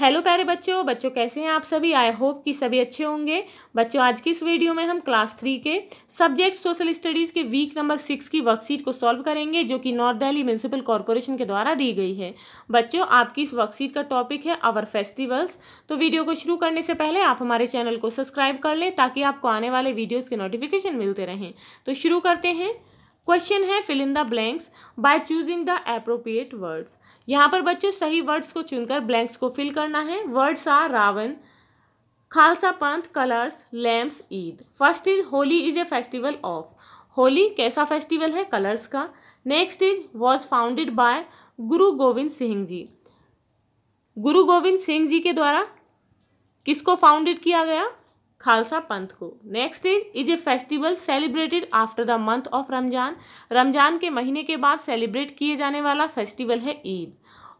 hello प्यारे बच्चों बच्चों कैसे हैं आप सभी आई होप कि सभी अच्छे होंगे बच्चों आज की इस वीडियो में हम क्लास थ्री के सब्जेक्ट सोशल स्टडीज़ के वीक नंबर सिक्स की वर्कशीट को सॉल्व करेंगे जो कि नॉर्थ दिल्ली म्यूनसिपल कॉरपोरेशन के द्वारा दी गई है बच्चों आपकी इस वर्कशीट का टॉपिक है आवर फेस्टिवल्स तो वीडियो को शुरू करने से पहले आप हमारे चैनल को सब्सक्राइब कर लें ताकि आपको आने वाले वीडियोज़ के नोटिफिकेशन मिलते रहें तो शुरू करते हैं क्वेश्चन है fill in the blanks by choosing the appropriate words यहाँ पर बच्चों सही वर्ड्स को चुनकर ब्लैंक्स को फिल करना है words are Ravan Khalsa Panth colours lamps Eid first is Holi is a festival of Holi कैसा फेस्टिवल है कलर्स का next is was founded by Guru Gobind Singh जी गुरु गोविंद सिंह जी के द्वारा किसको फाउंडेड किया गया खालसा पंथ को next is is a festival celebrated after the month of Ramzan Ramzan के महीने के बाद सेलिब्रेट किए जाने वाला फेस्टिवल है Eid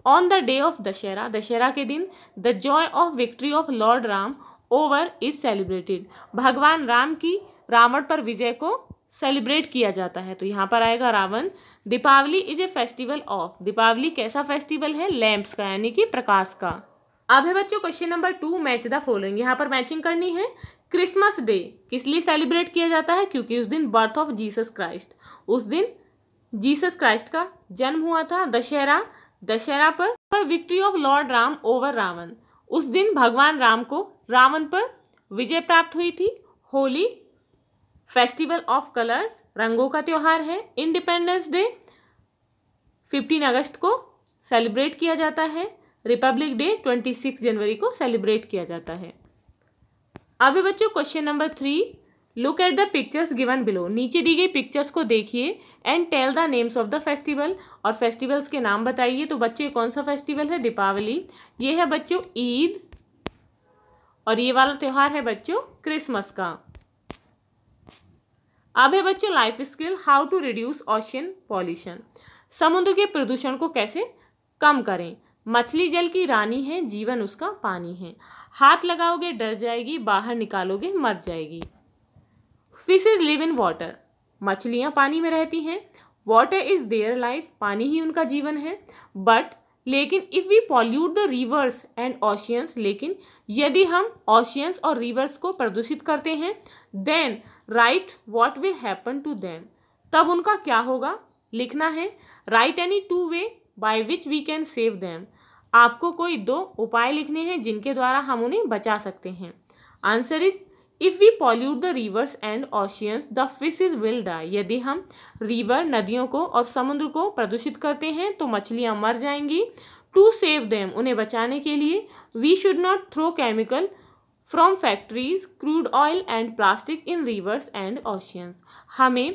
on the day of Dussehra Dussehra के दिन the joy of victory of lord Ram over is celebrated भगवान राम की रावण पर विजय को सेलिब्रेट किया जाता है तो यहाँ पर आएगा Ravan Deepavali is a festival of Deepavali कैसा फेस्टिवल है लैम्प्स का यानी कि प्रकाश का अब है बच्चों question number two match the following यहाँ पर मैचिंग करनी है क्रिसमस डे किस लिए सेलिब्रेट किया जाता है क्योंकि उस दिन बर्थ ऑफ जीसस क्राइस्ट उस दिन जीसस क्राइस्ट का जन्म हुआ था दशहरा दशहरा पर, पर victory of lord Ram over Ravan उस दिन भगवान राम को रावण पर विजय प्राप्त हुई थी होली फेस्टिवल ऑफ कलर्स रंगों का त्यौहार है इंडिपेंडेंस डे फिफ्टीन अगस्त को सेलिब्रेट किया जाता है रिपब्लिक डे 26 जनवरी को सेलिब्रेट किया जाता है अभी बच्चों question number three look at the pictures given below नीचे दी गई पिक्चर्स को देखिए and tell the names of the festival और फेस्टिवल्स के नाम बताइए तो बच्चों कौन सा फेस्टिवल है दीपावली ये है बच्चों ईद और ये वाला त्यौहार है बच्चों क्रिसमस का अब है बच्चों life skill how to reduce ocean pollution समुद्र के प्रदूषण को कैसे कम करें मछली जल की रानी है जीवन उसका पानी है हाथ लगाओगे डर जाएगी बाहर निकालोगे मर जाएगी fish is live in water मछलियाँ पानी में रहती हैं वाटर इज देयर लाइफ पानी ही उनका जीवन है बट लेकिन if we pollute the rivers and oceans लेकिन यदि हम ओशियंस और रिवर्स को प्रदूषित करते हैं then write what will happen to them तब उनका क्या होगा लिखना है write any two way by which we can save them आपको कोई दो उपाय लिखने हैं जिनके द्वारा हम उन्हें बचा सकते हैं answer is if we pollute the rivers and oceans the is will die यदि हम रिवर नदियों को और समुद्र को प्रदूषित करते हैं तो मछलियाँ मर जाएंगी टू सेव देम उन्हें बचाने के लिए we should not throw chemical from factories crude oil and plastic in rivers and oceans हमें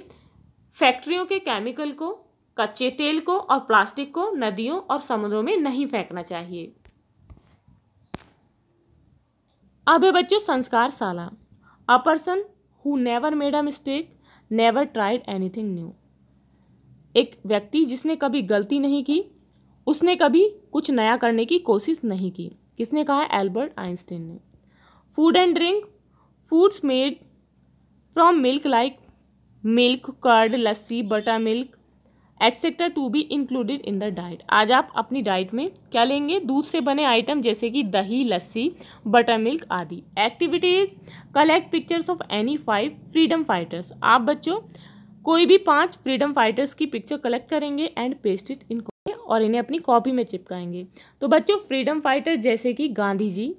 फैक्ट्रियों के केमिकल को कच्चे तेल को और प्लास्टिक को नदियों और समुद्रों में नहीं फेंकना चाहिए अब है बच्चों संस्कार साला a person who never made a mistake never tried anything new एक व्यक्ति जिसने कभी गलती नहीं की उसने कभी कुछ नया करने की कोशिश नहीं की किसने कहा एल्बर्ट आइंस्टीन ने food and drink foods made from milk like milk curd lassi butter milk etcetera to be included in the diet आज आप अपनी डाइट में क्या लेंगे दूध से बने आइटम जैसे कि दही लस्सी बटर मिल्क आदि activities collect pictures of any five freedom fighters आप बच्चों कोई भी पांच फ्रीडम फाइटर्स की पिक्चर कलेक्ट करेंगे एंड पेस्ट इट इन और इन्हें अपनी कॉपी में चिपकाएंगे तो बच्चों फ्रीडम फाइटर जैसे कि गांधी जी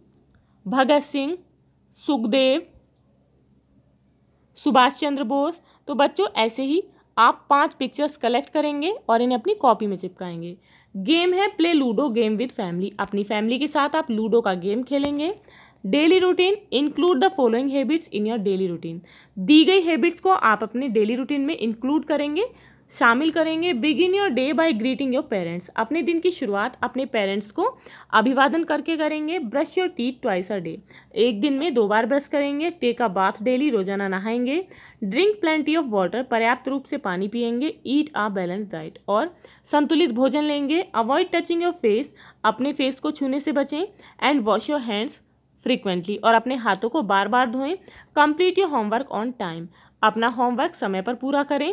भगत सिंह सुखदेव सुभाष चंद्र बोस तो बच्चों ऐसे ही आप पांच पिक्चर्स कलेक्ट करेंगे और इन्हें अपनी कॉपी में चिपकाएंगे गेम है play ludo game with family अपनी फैमिली के साथ आप लूडो का गेम खेलेंगे daily routine include the following habits in your daily routine दी गई हैबिट्स को आप अपने डेली रूटीन में इंक्लूड करेंगे शामिल करेंगे begin your day by greeting your parents अपने दिन की शुरुआत अपने पेरेंट्स को अभिवादन करके करेंगे brush your teeth twice a day एक दिन में दो बार ब्रश करेंगे टेक अ बाथ डेली रोजाना नहाएंगे ड्रिंक प्लेंटी ऑफ वाटर पर्याप्त रूप से पानी पियेंगे ईट आ बैलेंस डाइट और संतुलित भोजन लेंगे अवॉइड टचिंग योर फेस अपने फेस को छूने से बचें and wash your hands frequently और अपने हाथों को बार बार धोएं complete your homework on time अपना होमवर्क समय पर पूरा करें